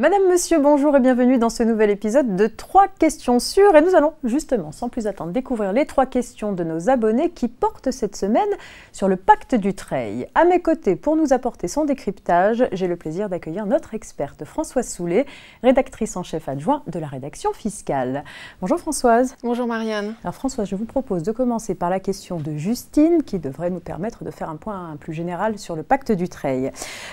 Madame, Monsieur, bonjour et bienvenue dans ce nouvel épisode de 3 questions sûres. Et nous allons justement, sans plus attendre, découvrir les 3 questions de nos abonnés qui portent cette semaine sur le pacte du Treil. À mes côtés, pour nous apporter son décryptage, j'ai le plaisir d'accueillir notre experte Françoise Soulet, rédactrice en chef adjoint de la rédaction fiscale. Bonjour Françoise. Bonjour Marianne. Alors Françoise, je vous propose de commencer par la question de Justine qui devrait nous permettre de faire un point plus général sur le pacte du Treil.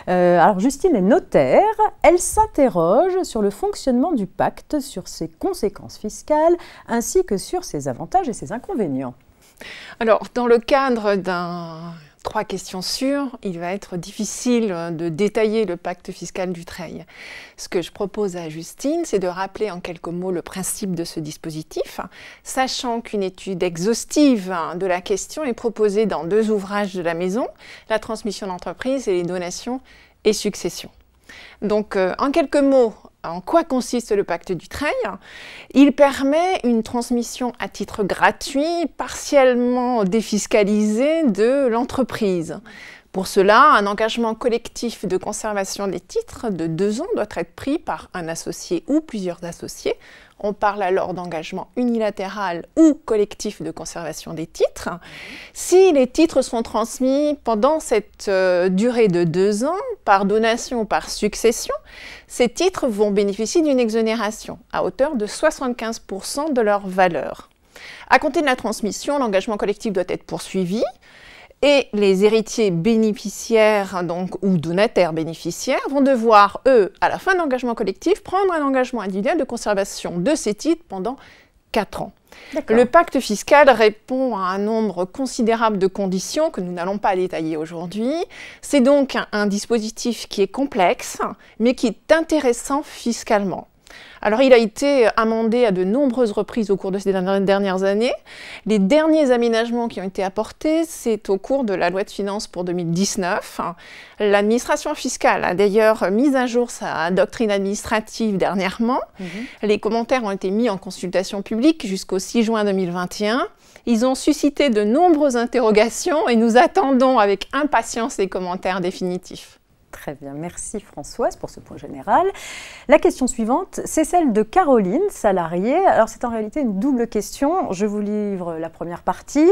Euh, alors Justine est notaire, elle s'interroge sur le fonctionnement du pacte, sur ses conséquences fiscales, ainsi que sur ses avantages et ses inconvénients. Alors, dans le cadre d'un trois questions sûres, il va être difficile de détailler le pacte fiscal du trail. Ce que je propose à Justine, c'est de rappeler en quelques mots le principe de ce dispositif, sachant qu'une étude exhaustive de la question est proposée dans deux ouvrages de la maison, La transmission d'entreprise et les donations et successions. Donc, euh, en quelques mots, en quoi consiste le pacte Dutreil Il permet une transmission à titre gratuit, partiellement défiscalisée de l'entreprise pour cela, un engagement collectif de conservation des titres de deux ans doit être pris par un associé ou plusieurs associés. On parle alors d'engagement unilatéral ou collectif de conservation des titres. Si les titres sont transmis pendant cette euh, durée de deux ans, par donation ou par succession, ces titres vont bénéficier d'une exonération à hauteur de 75% de leur valeur. À compter de la transmission, l'engagement collectif doit être poursuivi et les héritiers bénéficiaires ou donataires bénéficiaires vont devoir, eux, à la fin de l'engagement collectif, prendre un engagement individuel de conservation de ces titres pendant 4 ans. Le pacte fiscal répond à un nombre considérable de conditions que nous n'allons pas détailler aujourd'hui. C'est donc un dispositif qui est complexe, mais qui est intéressant fiscalement. Alors il a été amendé à de nombreuses reprises au cours de ces dernières années. Les derniers aménagements qui ont été apportés, c'est au cours de la loi de finances pour 2019. L'administration fiscale a d'ailleurs mis à jour sa doctrine administrative dernièrement. Mhm. Les commentaires ont été mis en consultation publique jusqu'au 6 juin 2021. Ils ont suscité de nombreuses interrogations et nous attendons avec impatience les commentaires définitifs. Très bien, merci Françoise pour ce point général. La question suivante, c'est celle de Caroline, salariée. Alors c'est en réalité une double question. Je vous livre la première partie.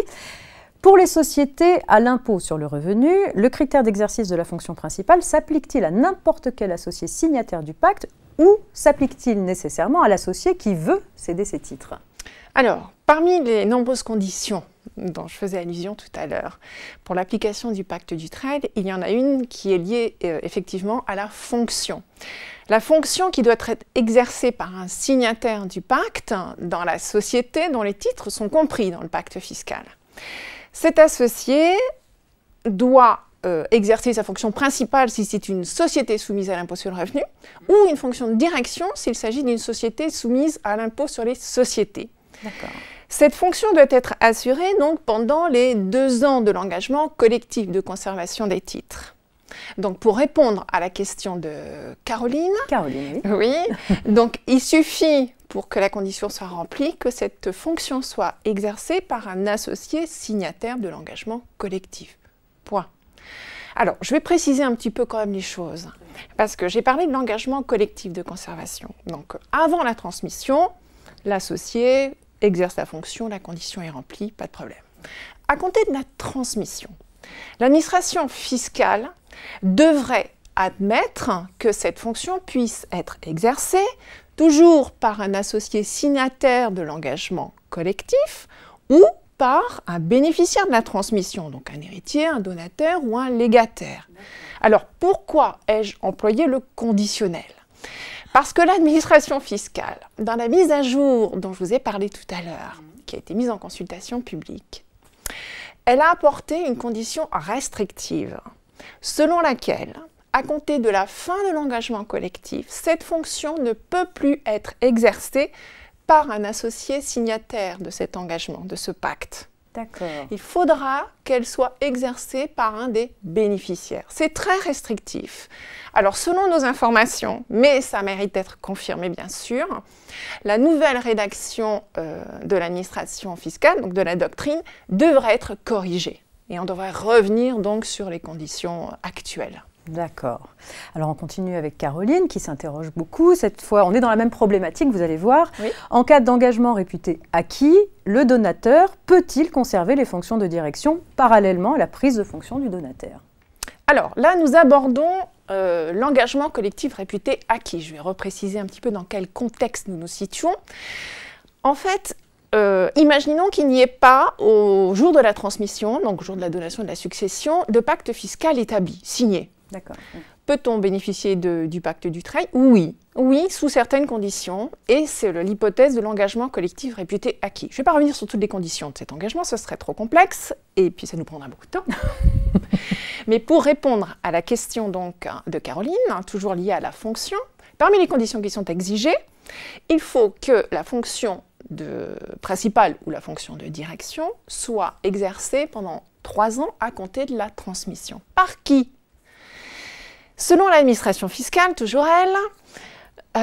Pour les sociétés à l'impôt sur le revenu, le critère d'exercice de la fonction principale s'applique-t-il à n'importe quel associé signataire du pacte ou s'applique-t-il nécessairement à l'associé qui veut céder ses titres alors, parmi les nombreuses conditions dont je faisais allusion tout à l'heure, pour l'application du pacte du trade, il y en a une qui est liée euh, effectivement à la fonction. La fonction qui doit être exercée par un signataire du pacte dans la société dont les titres sont compris dans le pacte fiscal. Cet associé doit euh, exercer sa fonction principale si c'est une société soumise à l'impôt sur le revenu, ou une fonction de direction s'il s'agit d'une société soumise à l'impôt sur les sociétés. Cette fonction doit être assurée donc pendant les deux ans de l'engagement collectif de conservation des titres. Donc pour répondre à la question de Caroline, Caroline oui. oui donc il suffit pour que la condition soit remplie que cette fonction soit exercée par un associé signataire de l'engagement collectif. Point. Alors, je vais préciser un petit peu quand même les choses, parce que j'ai parlé de l'engagement collectif de conservation. Donc, avant la transmission, l'associé exerce la fonction, la condition est remplie, pas de problème. À compter de la transmission, l'administration fiscale devrait admettre que cette fonction puisse être exercée toujours par un associé signataire de l'engagement collectif ou par un bénéficiaire de la transmission, donc un héritier, un donateur ou un légataire. Alors pourquoi ai-je employé le conditionnel parce que l'administration fiscale, dans la mise à jour dont je vous ai parlé tout à l'heure, qui a été mise en consultation publique, elle a apporté une condition restrictive, selon laquelle, à compter de la fin de l'engagement collectif, cette fonction ne peut plus être exercée par un associé signataire de cet engagement, de ce pacte. Il faudra qu'elle soit exercée par un des bénéficiaires. C'est très restrictif. Alors, selon nos informations, mais ça mérite d'être confirmé bien sûr, la nouvelle rédaction euh, de l'administration fiscale, donc de la doctrine, devrait être corrigée. Et on devrait revenir donc sur les conditions actuelles. D'accord. Alors on continue avec Caroline qui s'interroge beaucoup. Cette fois, on est dans la même problématique, vous allez voir. En cas d'engagement réputé acquis, le donateur peut-il conserver les fonctions de direction parallèlement à la prise de fonction du donateur Alors là, nous abordons euh, l'engagement collectif réputé acquis. Je vais repréciser un petit peu dans quel contexte nous nous situons. En fait, euh, imaginons qu'il n'y ait pas, au jour de la transmission, donc au jour de la donation de la succession, de pacte fiscal établi, signé. D'accord. Peut-on bénéficier du pacte du Dutreil Oui. Oui, sous certaines conditions, et c'est l'hypothèse de l'engagement collectif réputé acquis. Je ne vais pas revenir sur toutes les conditions de cet engagement, ce serait trop complexe, et puis ça nous prendra beaucoup de temps. Mais pour répondre à la question donc de Caroline, hein, toujours liée à la fonction, parmi les conditions qui sont exigées, il faut que la fonction de principale ou la fonction de direction soit exercée pendant trois ans à compter de la transmission. Par qui Selon l'administration fiscale, toujours elle,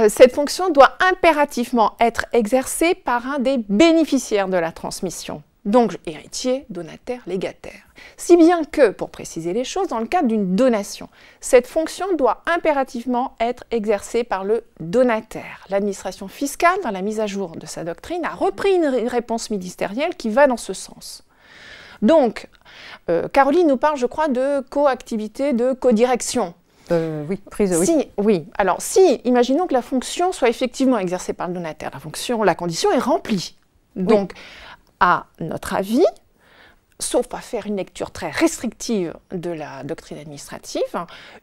euh, cette fonction doit impérativement être exercée par un des bénéficiaires de la transmission, donc héritier, donataire, légataire. Si bien que, pour préciser les choses, dans le cadre d'une donation, cette fonction doit impérativement être exercée par le donataire. L'administration fiscale, dans la mise à jour de sa doctrine, a repris une réponse ministérielle qui va dans ce sens. Donc, euh, Caroline nous parle, je crois, de coactivité, de codirection. Euh, oui, prise, euh, oui. Si, oui. Alors, si, imaginons que la fonction soit effectivement exercée par le donateur, la fonction, la condition est remplie. Donc, à notre avis, sauf à faire une lecture très restrictive de la doctrine administrative,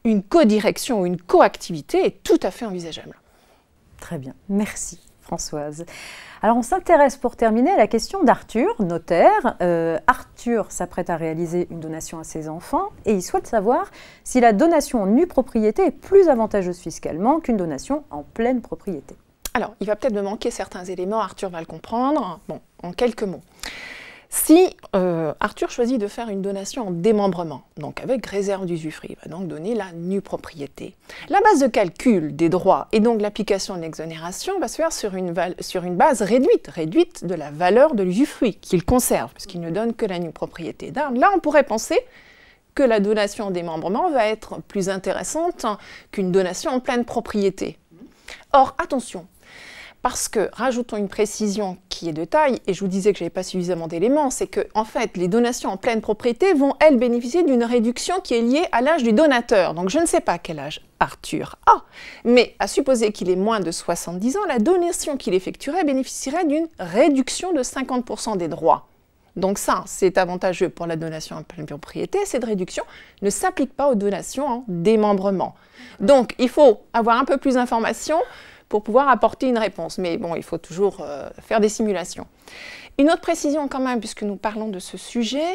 une codirection ou une coactivité est tout à fait envisageable. Très bien, merci. Françoise. Alors on s'intéresse pour terminer à la question d'Arthur, notaire. Euh, Arthur s'apprête à réaliser une donation à ses enfants et il souhaite savoir si la donation en nue propriété est plus avantageuse fiscalement qu'une donation en pleine propriété. Alors il va peut-être me manquer certains éléments, Arthur va le comprendre. Bon, en quelques mots. Si euh, Arthur choisit de faire une donation en démembrement, donc avec réserve d'usufruit, il va donc donner la nue propriété. La base de calcul des droits et donc l'application de l'exonération va se faire sur une, base réduite, réduite de la valeur de l'usufruit qu'il conserve, puisqu'il ne donne que la nue propriété. Là, on pourrait penser que la donation en démembrement va être plus intéressante qu'une donation en pleine propriété. Or, attention, parce que, rajoutons une précision qui est de taille, et je vous disais que je n'avais pas suffisamment d'éléments, c'est que, en fait, les donations en pleine propriété vont, elles, bénéficier d'une réduction qui est liée à l'âge du donateur. Donc, je ne sais pas quel âge Arthur a, mais à supposer qu'il ait moins de 70 ans, la donation qu'il effectuerait bénéficierait d'une réduction de 50% des droits. Donc ça, c'est avantageux pour la donation en pleine propriété. Cette réduction ne s'applique pas aux donations en démembrement. Donc, il faut avoir un peu plus d'informations pour pouvoir apporter une réponse. Mais bon, il faut toujours euh, faire des simulations. Une autre précision quand même, puisque nous parlons de ce sujet,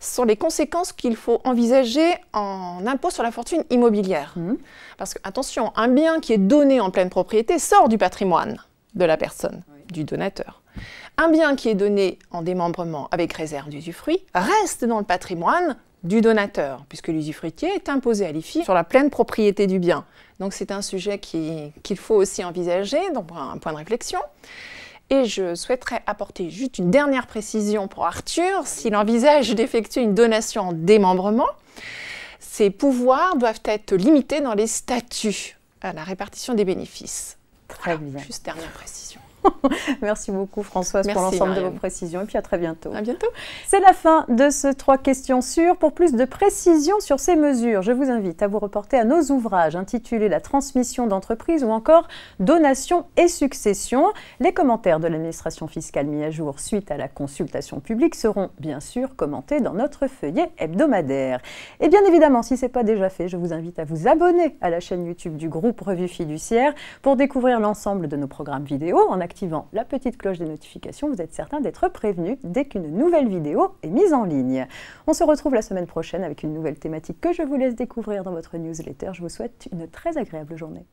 sont les conséquences qu'il faut envisager en impôt sur la fortune immobilière. Mhm. Parce que, attention, un bien qui est donné en pleine propriété sort du patrimoine de la personne, du donateur. Un bien qui est donné en démembrement avec réserve d'usufruit reste dans le patrimoine du donateur, puisque l'usufruitier est imposé à l'IFI sur la pleine propriété du bien. Donc c'est un sujet qu'il faut aussi envisager, donc un point de réflexion. Et je souhaiterais apporter juste une dernière précision pour Arthur, s'il envisage d'effectuer une donation en démembrement. ses pouvoirs doivent être limités dans les statuts à la répartition des bénéfices. Très bien. Juste dernière précision. Merci beaucoup Françoise pour l'ensemble de vos précisions et puis à très bientôt. À bientôt. C'est la fin de ce trois questions sûres. Pour plus de précisions sur ces mesures, je vous invite à vous reporter à nos ouvrages intitulés La transmission d'entreprise ou encore Donation et succession. Les commentaires de l'administration fiscale mis à jour suite à la consultation publique seront bien sûr commentés dans notre feuillet hebdomadaire. Et bien évidemment, si ce n'est pas déjà fait, je vous invite à vous abonner à la chaîne YouTube du groupe Revue Fiduciaire pour découvrir l'ensemble de nos programmes vidéo en activant la petite cloche des notifications, vous êtes certain d'être prévenu dès qu'une nouvelle vidéo est mise en ligne. On se retrouve la semaine prochaine avec une nouvelle thématique que je vous laisse découvrir dans votre newsletter. Je vous souhaite une très agréable journée.